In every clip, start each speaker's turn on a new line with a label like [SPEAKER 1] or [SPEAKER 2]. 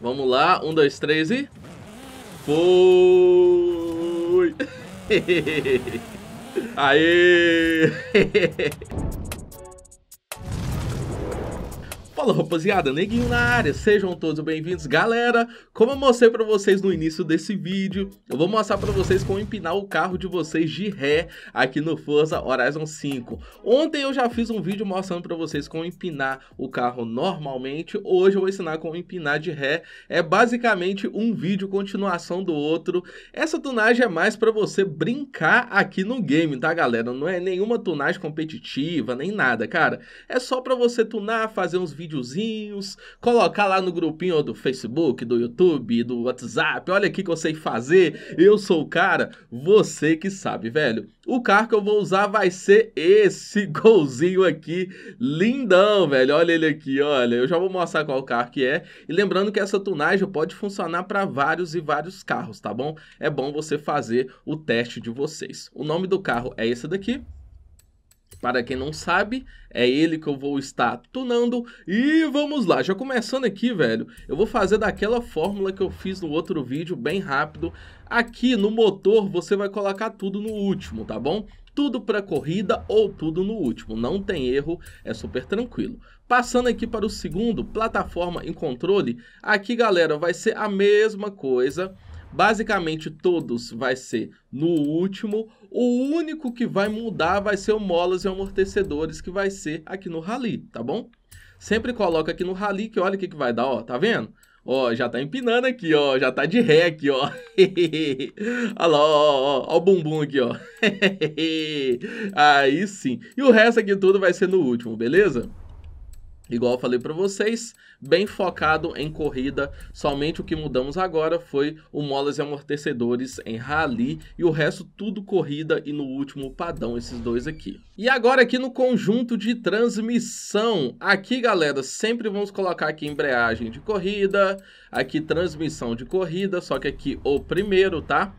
[SPEAKER 1] Vamos lá, um, dois, três e... Foi! Aê! Fala rapaziada, neguinho na área, sejam todos bem-vindos. Galera, como eu mostrei pra vocês no início desse vídeo, eu vou mostrar pra vocês como empinar o carro de vocês de ré aqui no Forza Horizon 5. Ontem eu já fiz um vídeo mostrando pra vocês como empinar o carro normalmente, hoje eu vou ensinar como empinar de ré. É basicamente um vídeo continuação do outro. Essa tunagem é mais pra você brincar aqui no game, tá galera? Não é nenhuma tunagem competitiva, nem nada, cara. É só pra você tunar, fazer uns vídeos videozinhos, colocar lá no grupinho do Facebook, do YouTube, do WhatsApp, olha aqui que eu sei fazer, eu sou o cara, você que sabe, velho. O carro que eu vou usar vai ser esse golzinho aqui, lindão, velho. Olha ele aqui, olha. Eu já vou mostrar qual carro que é. E lembrando que essa tunagem pode funcionar para vários e vários carros, tá bom? É bom você fazer o teste de vocês. O nome do carro é esse daqui. Para quem não sabe, é ele que eu vou estar tunando. E vamos lá, já começando aqui, velho, eu vou fazer daquela fórmula que eu fiz no outro vídeo, bem rápido. Aqui no motor você vai colocar tudo no último, tá bom? Tudo para corrida ou tudo no último, não tem erro, é super tranquilo. Passando aqui para o segundo, plataforma em controle, aqui galera vai ser a mesma coisa, Basicamente todos vai ser no último. O único que vai mudar vai ser o molas e amortecedores que vai ser aqui no rally, tá bom? Sempre coloca aqui no rally que olha o que, que vai dar, ó, tá vendo? Ó, já tá empinando aqui, ó, já tá de ré aqui, ó. olha lá, ó, ó, ó, ó o bumbum aqui, ó. Aí sim. E o resto aqui tudo vai ser no último, beleza? Igual eu falei para vocês, bem focado em corrida, somente o que mudamos agora foi o molas e amortecedores em rally e o resto tudo corrida e no último padrão esses dois aqui. E agora aqui no conjunto de transmissão, aqui galera, sempre vamos colocar aqui embreagem de corrida, aqui transmissão de corrida, só que aqui o primeiro, tá?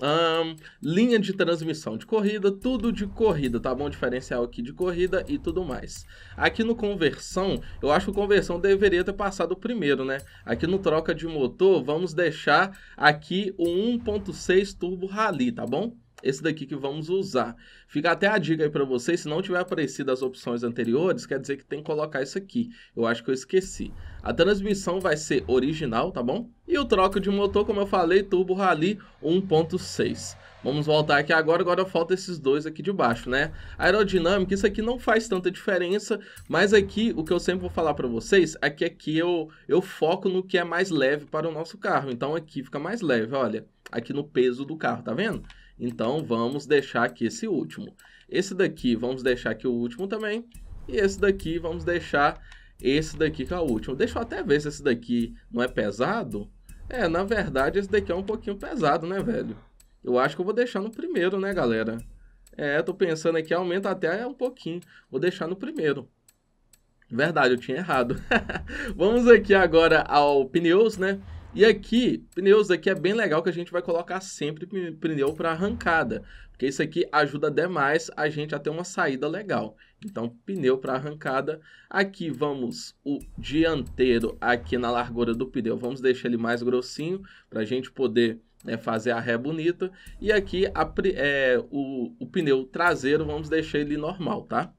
[SPEAKER 1] Um, linha de transmissão de corrida, tudo de corrida, tá bom? Diferencial aqui de corrida e tudo mais. Aqui no conversão, eu acho que o conversão deveria ter passado primeiro, né? Aqui no troca de motor, vamos deixar aqui o 1.6 turbo rally, tá bom? esse daqui que vamos usar. Fica até a dica aí para vocês, se não tiver aparecido as opções anteriores, quer dizer que tem que colocar isso aqui. Eu acho que eu esqueci. A transmissão vai ser original, tá bom? E o troco de motor, como eu falei, turbo rally 1.6. Vamos voltar aqui agora, agora falta esses dois aqui de baixo, né? Aerodinâmica, isso aqui não faz tanta diferença, mas aqui o que eu sempre vou falar para vocês é que aqui eu, eu foco no que é mais leve para o nosso carro. Então aqui fica mais leve, olha, aqui no peso do carro, tá vendo? Então vamos deixar aqui esse último. Esse daqui vamos deixar aqui o último também. E esse daqui vamos deixar esse daqui que é o último. Deixa eu até ver se esse daqui não é pesado. É, na verdade esse daqui é um pouquinho pesado, né, velho? Eu acho que eu vou deixar no primeiro, né, galera? É, tô pensando aqui, aumenta até um pouquinho. Vou deixar no primeiro. Verdade, eu tinha errado. vamos aqui agora ao pneus, né? E aqui, pneus aqui é bem legal que a gente vai colocar sempre pneu para arrancada, porque isso aqui ajuda demais a gente a ter uma saída legal. Então, pneu para arrancada. Aqui vamos o dianteiro aqui na largura do pneu. Vamos deixar ele mais grossinho para a gente poder né, fazer a ré bonita. E aqui a, é, o, o pneu traseiro vamos deixar ele normal, tá?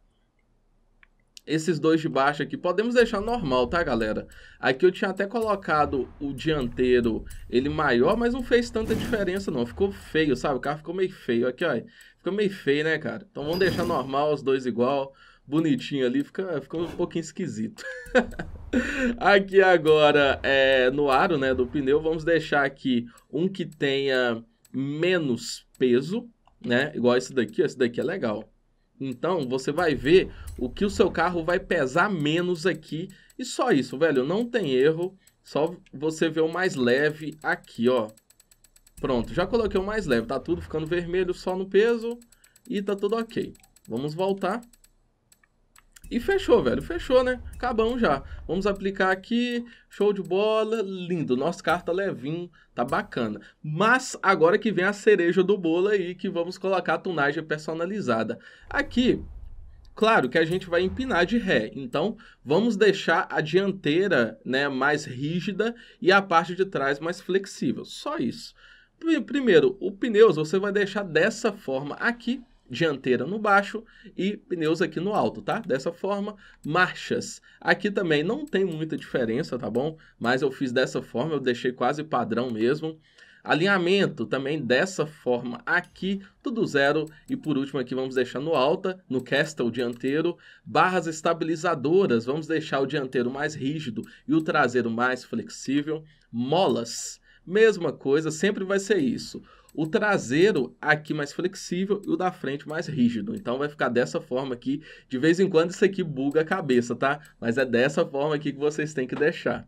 [SPEAKER 1] esses dois de baixo aqui, podemos deixar normal, tá, galera? Aqui eu tinha até colocado o dianteiro, ele maior, mas não fez tanta diferença não, ficou feio, sabe? O carro ficou meio feio, aqui, ó, ficou meio feio, né, cara? Então vamos deixar normal, os dois igual, bonitinho ali, fica, ficou um pouquinho esquisito. aqui agora, é, no aro, né, do pneu, vamos deixar aqui um que tenha menos peso, né, igual esse daqui, ó, esse daqui é legal, então, você vai ver o que o seu carro vai pesar menos aqui. E só isso, velho, não tem erro. Só você ver o mais leve aqui, ó. Pronto, já coloquei o mais leve. Tá tudo ficando vermelho só no peso e tá tudo ok. Vamos voltar. E fechou, velho. Fechou, né? Acabamos já. Vamos aplicar aqui. Show de bola. Lindo. Nosso carro tá levinho. Tá bacana. Mas agora que vem a cereja do bolo aí, que vamos colocar a tunagem personalizada. Aqui, Claro que a gente vai empinar de ré, então vamos deixar a dianteira né, mais rígida e a parte de trás mais flexível, só isso. Primeiro, o pneus você vai deixar dessa forma aqui, dianteira no baixo e pneus aqui no alto, tá? Dessa forma, marchas. Aqui também não tem muita diferença, tá bom? Mas eu fiz dessa forma, eu deixei quase padrão mesmo. Alinhamento também dessa forma aqui, tudo zero. E por último aqui vamos deixar no alta, no castle dianteiro. Barras estabilizadoras, vamos deixar o dianteiro mais rígido e o traseiro mais flexível. Molas, mesma coisa, sempre vai ser isso o traseiro aqui mais flexível e o da frente mais rígido. Então vai ficar dessa forma aqui. De vez em quando isso aqui buga a cabeça, tá? Mas é dessa forma aqui que vocês têm que deixar.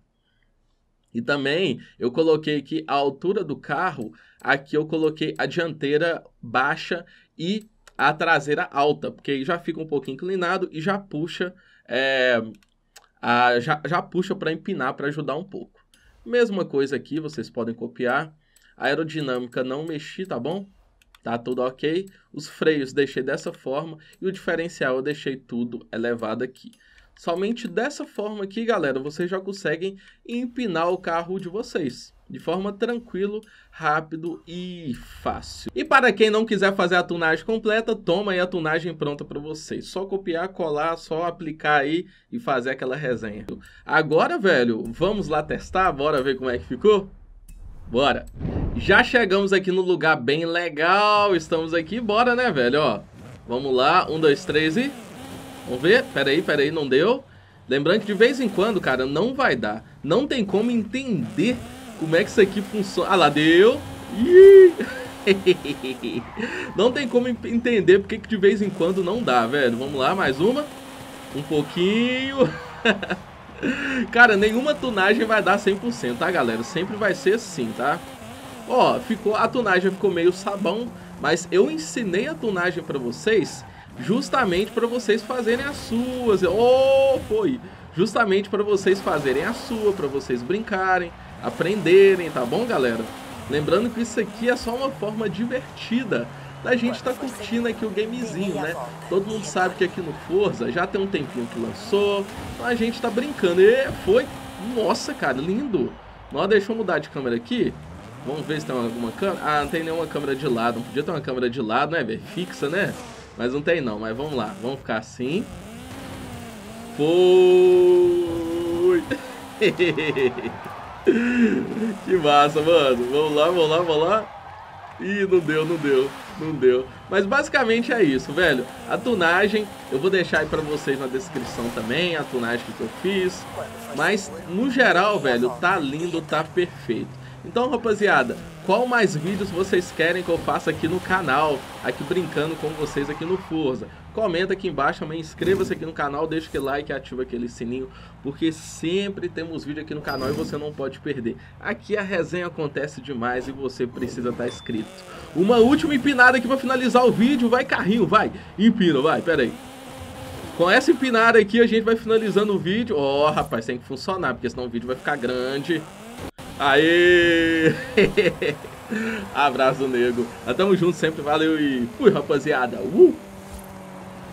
[SPEAKER 1] E também eu coloquei aqui a altura do carro, aqui eu coloquei a dianteira baixa e a traseira alta, porque aí já fica um pouquinho inclinado e já puxa, é, já, já puxa para empinar para ajudar um pouco. Mesma coisa aqui, vocês podem copiar a aerodinâmica não mexi, tá bom? Tá tudo ok. Os freios deixei dessa forma e o diferencial eu deixei tudo elevado aqui. Somente dessa forma aqui, galera, vocês já conseguem empinar o carro de vocês. De forma tranquilo, rápido e fácil. E para quem não quiser fazer a tunagem completa, toma aí a tunagem pronta para vocês. Só copiar, colar, só aplicar aí e fazer aquela resenha. Agora, velho, vamos lá testar? Bora ver como é que ficou? Bora! Já chegamos aqui no lugar bem legal. Estamos aqui, bora, né, velho? Ó, vamos lá. Um, dois, três e... Vamos ver. Pera aí, pera aí, não deu. Lembrando que de vez em quando, cara, não vai dar. Não tem como entender como é que isso aqui funciona. Ah lá, deu. não tem como entender porque que de vez em quando não dá, velho. Vamos lá, mais uma. Um pouquinho. cara, nenhuma tunagem vai dar 100%, tá, galera? Sempre vai ser assim, Tá? Ó, ficou a tunagem ficou meio sabão, mas eu ensinei a tunagem para vocês justamente para vocês fazerem as suas. Oh, foi! Justamente para vocês fazerem a sua, para vocês brincarem, aprenderem, tá bom, galera? Lembrando que isso aqui é só uma forma divertida da gente estar tá curtindo aqui o gamezinho, né? Todo mundo sabe que aqui no Forza já tem um tempinho que lançou, então a gente tá brincando. E foi, nossa, cara, lindo! Nós deixa eu mudar de câmera aqui. Vamos ver se tem alguma câmera. Ah, não tem nenhuma câmera de lado. Não podia ter uma câmera de lado, né, velho? Fixa, né? Mas não tem não. Mas vamos lá. Vamos ficar assim. Foi! que massa, mano. Vamos lá, vamos lá, vamos lá. Ih, não deu, não deu, não deu. Mas basicamente é isso, velho. A tunagem, eu vou deixar aí pra vocês na descrição também, a tunagem que eu fiz. Mas, no geral, velho, tá lindo, tá perfeito. Então, rapaziada, qual mais vídeos vocês querem que eu faça aqui no canal, aqui brincando com vocês aqui no Forza? Comenta aqui embaixo também, inscreva-se aqui no canal, deixa aquele like e ativa aquele sininho, porque sempre temos vídeo aqui no canal e você não pode perder. Aqui a resenha acontece demais e você precisa estar tá inscrito. Uma última empinada aqui vai finalizar o vídeo, vai carrinho, vai, empina, vai, pera aí. Com essa empinada aqui a gente vai finalizando o vídeo. Ó, oh, rapaz, tem que funcionar, porque senão o vídeo vai ficar grande. Aê! Abraço, nego. tamo junto sempre. Valeu e fui, rapaziada. Uh!